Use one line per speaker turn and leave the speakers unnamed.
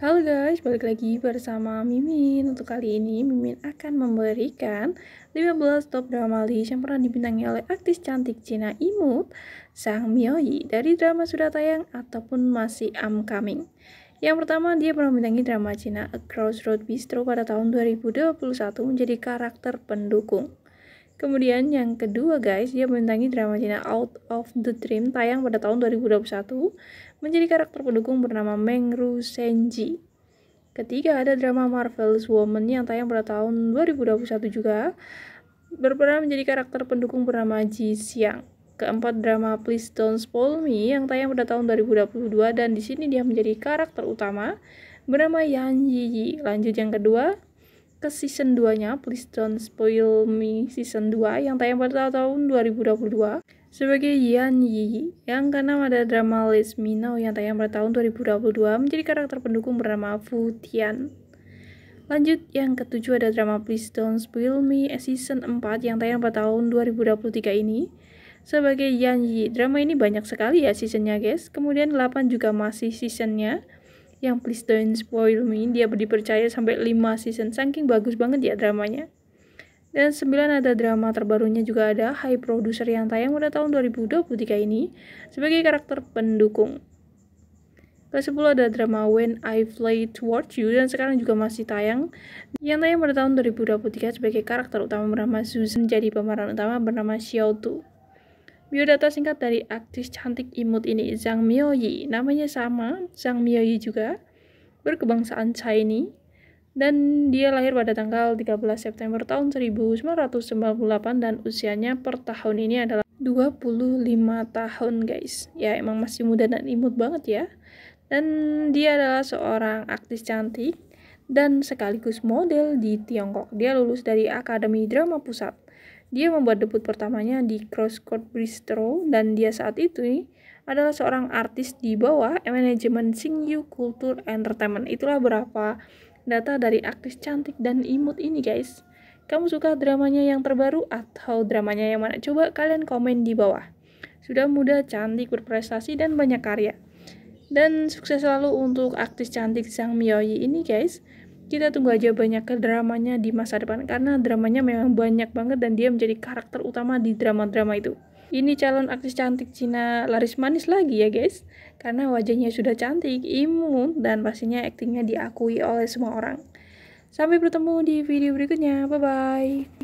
Halo guys, balik lagi bersama Mimin. Untuk kali ini Mimin akan memberikan 15 top drama list yang pernah dibintangi oleh artis cantik Cina Imut, Sang Myoyi, dari drama sudah tayang ataupun masih coming Yang pertama, dia pernah membintangi drama Cina A Crossroad Bistro pada tahun 2021 menjadi karakter pendukung. Kemudian yang kedua guys, dia menangi drama Cina Out of the Dream tayang pada tahun 2021 menjadi karakter pendukung bernama Meng Ru Senji. Ketiga ada drama Marvel's Woman yang tayang pada tahun 2021 juga berperan menjadi karakter pendukung bernama Ji Xiang. Keempat drama Please Don't Spoil Me yang tayang pada tahun 2022 dan di sini dia menjadi karakter utama bernama Yan Yi Yi. Lanjut yang kedua, ke season 2-nya, Please Don't Spoil Me season 2 yang tayang pada tahun 2022 sebagai Yan Yi yang karena ada drama Let Me yang tayang pada tahun 2022 menjadi karakter pendukung bernama Fu Tian. Lanjut yang ketujuh ada drama Please Don't Spoil Me season 4 yang tayang pada tahun 2023 ini sebagai Yan Yi. Drama ini banyak sekali ya seasonnya guys. Kemudian 8 juga masih seasonnya yang Please Don't Spoil Me dia dipercaya sampai 5 season saking bagus banget ya dramanya dan 9 ada drama terbarunya juga ada High Producer yang tayang pada tahun 2023 ini sebagai karakter pendukung ke-10 ada drama When I Fly Towards You dan sekarang juga masih tayang yang tayang pada tahun 2023 sebagai karakter utama bernama Susan jadi pemeran utama bernama Xiao Tu. Biodata singkat dari aktris cantik imut ini Zhang Mioyi. Namanya sama, Zhang Mioyi juga. Berkebangsaan Chinese. Dan dia lahir pada tanggal 13 September tahun 1998 dan usianya per tahun ini adalah 25 tahun guys. Ya emang masih muda dan imut banget ya. Dan dia adalah seorang aktris cantik dan sekaligus model di Tiongkok. Dia lulus dari Akademi Drama Pusat dia membuat debut pertamanya di Cross Bistro dan dia saat itu nih adalah seorang artis di bawah manajemen Singyu Culture Entertainment. Itulah berapa data dari aktris cantik dan imut ini guys. Kamu suka dramanya yang terbaru atau dramanya yang mana? Coba kalian komen di bawah. Sudah muda, cantik, berprestasi, dan banyak karya. Dan sukses selalu untuk aktris cantik Sang Miyoyi ini guys kita tunggu aja banyak ke dramanya di masa depan karena dramanya memang banyak banget dan dia menjadi karakter utama di drama-drama itu. Ini calon aktris cantik Cina laris manis lagi ya guys, karena wajahnya sudah cantik, imun, dan pastinya aktingnya diakui oleh semua orang. Sampai bertemu di video berikutnya, bye-bye.